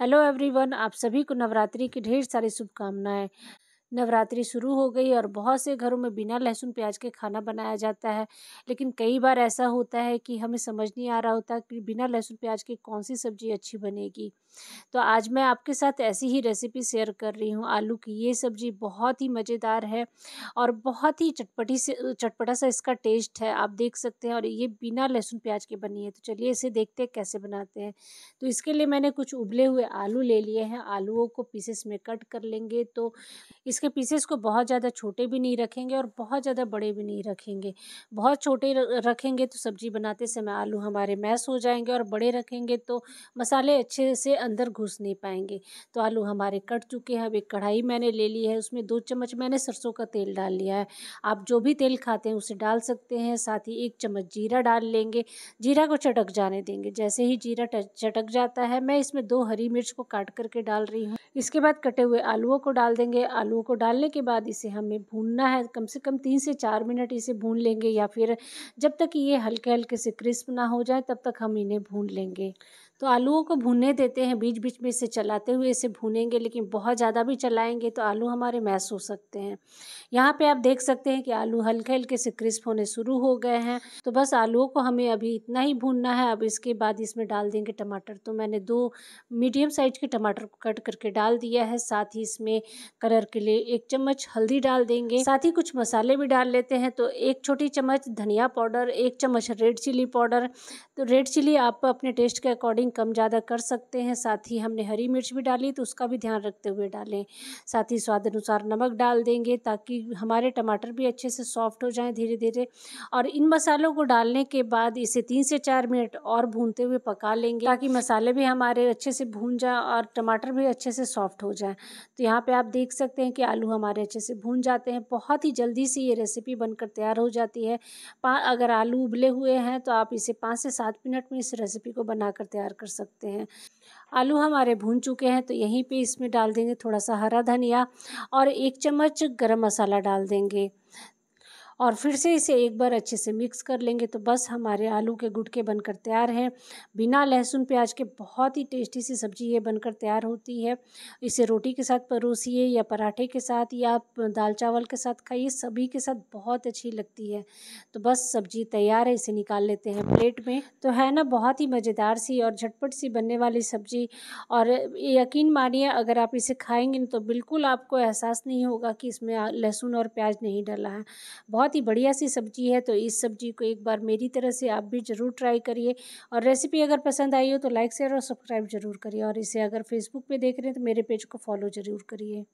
hello everyone आप सभी को नवरात्रि की ढेर सारी शुभकामनाएं नवरात्रि शुरू हो गई और बहुत से घरों में बिना लहसुन प्याज के खाना बनाया जाता है लेकिन कई बार ऐसा होता है कि हमें समझ नहीं आ रहा होता कि बिना लहसुन प्याज की कौन सी सब्ज़ी अच्छी बनेगी तो आज मैं आपके साथ ऐसी ही रेसिपी शेयर कर रही हूँ आलू की ये सब्ज़ी बहुत ही मज़ेदार है और बहुत ही चटपटी से चटपटा सा इसका टेस्ट है आप देख सकते हैं और ये बिना लहसुन प्याज के बनी है तो चलिए इसे देखते हैं कैसे बनाते हैं तो इसके लिए मैंने कुछ उबले हुए आलू ले लिए हैं आलूओं को पीसेस में कट कर लेंगे तो इसके के पीसेस को बहुत ज़्यादा छोटे भी नहीं रखेंगे और बहुत ज़्यादा बड़े भी नहीं रखेंगे बहुत छोटे रखेंगे तो सब्ज़ी बनाते समय आलू हमारे मैस हो जाएंगे और बड़े रखेंगे तो मसाले अच्छे से अंदर घुस नहीं पाएंगे तो आलू हमारे कट चुके हैं अब एक कढ़ाई मैंने ले ली है उसमें दो चम्मच मैंने सरसों का तेल डाल लिया है आप जो भी तेल खाते हैं उसे डाल सकते हैं साथ ही एक चम्मच जीरा डाल लेंगे जीरा को चटक जाने देंगे जैसे ही जीरा चटक जाता है मैं इसमें दो हरी मिर्च को काट करके डाल रही हूँ इसके बाद कटे हुए आलूओं को डाल देंगे आलू को डालने के बाद इसे हमें भूनना है कम से कम तीन से चार मिनट इसे भून लेंगे या फिर जब तक ये हल्के हल्के से क्रिस्प ना हो जाए तब तक हम इन्हें भून लेंगे तो आलूओं को भूनने देते हैं बीच बीच में इसे चलाते हुए इसे भूनेंगे लेकिन बहुत ज़्यादा भी चलाएंगे तो आलू हमारे मैस हो सकते हैं यहाँ पे आप देख सकते हैं कि आलू हल्के हल्के से क्रिस्प होने शुरू हो गए हैं तो बस आलूओं को हमें अभी इतना ही भूनना है अब इसके बाद इसमें डाल देंगे टमाटर तो मैंने दो मीडियम साइज के टमाटर को कट करके डाल दिया है साथ ही इसमें कलर के लिए एक चम्मच हल्दी डाल देंगे साथ ही कुछ मसाले भी डाल लेते हैं तो एक छोटी चम्मच धनिया पाउडर एक चम्मच रेड चिली पाउडर तो रेड चिली आप अपने टेस्ट के अकॉर्डिंग कवरिंग कम ज़्यादा कर सकते हैं साथ ही हमने हरी मिर्च भी डाली तो उसका भी ध्यान रखते हुए डालें साथ ही स्वाद अनुसार नमक डाल देंगे ताकि हमारे टमाटर भी अच्छे से सॉफ्ट हो जाएँ धीरे धीरे और इन मसालों को डालने के बाद इसे तीन से चार मिनट और भूनते हुए पका लेंगे ताकि मसाले भी हमारे अच्छे से भून जाएँ और टमाटर भी अच्छे से सॉफ्ट हो जाए तो यहाँ पर आप देख सकते हैं कि आलू हमारे अच्छे से भून जाते हैं बहुत ही जल्दी से ये रेसिपी बनकर तैयार हो जाती है अगर आलू उबले हुए हैं तो आप इसे पाँच से सात मिनट में इस रेसिपी को बनाकर तैयार कर सकते हैं आलू हमारे भून चुके हैं तो यहीं पे इसमें डाल देंगे थोड़ा सा हरा धनिया और एक चम्मच गरम मसाला डाल देंगे और फिर से इसे एक बार अच्छे से मिक्स कर लेंगे तो बस हमारे आलू के गुटके बनकर तैयार हैं बिना लहसुन प्याज के बहुत ही टेस्टी सी सब्ज़ी ये बनकर तैयार होती है इसे रोटी के साथ परोसिए या पराठे के साथ या दाल चावल के साथ खाइए सभी के साथ बहुत अच्छी लगती है तो बस सब्ज़ी तैयार है इसे निकाल लेते हैं प्लेट में तो है ना बहुत ही मज़ेदार सी और झटपट सी बनने वाली सब्ज़ी और यकीन मानिए अगर आप इसे खाएंगे तो बिल्कुल आपको एहसास नहीं होगा कि इसमें लहसुन और प्याज नहीं डाला है बहुत बहुत ही बढ़िया सी सब्जी है तो इस सब्जी को एक बार मेरी तरह से आप भी ज़रूर ट्राई करिए और रेसिपी अगर पसंद आई हो तो लाइक शेयर और सब्सक्राइब ज़रूर करिए और इसे अगर फेसबुक पे देख रहे हैं तो मेरे पेज को फॉलो ज़रूर करिए